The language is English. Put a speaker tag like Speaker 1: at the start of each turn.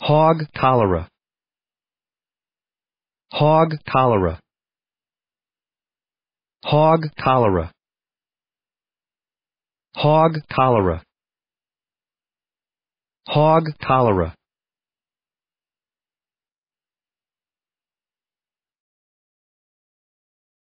Speaker 1: Hog cholera. Hog cholera. Hog cholera. Hog cholera. Hog cholera.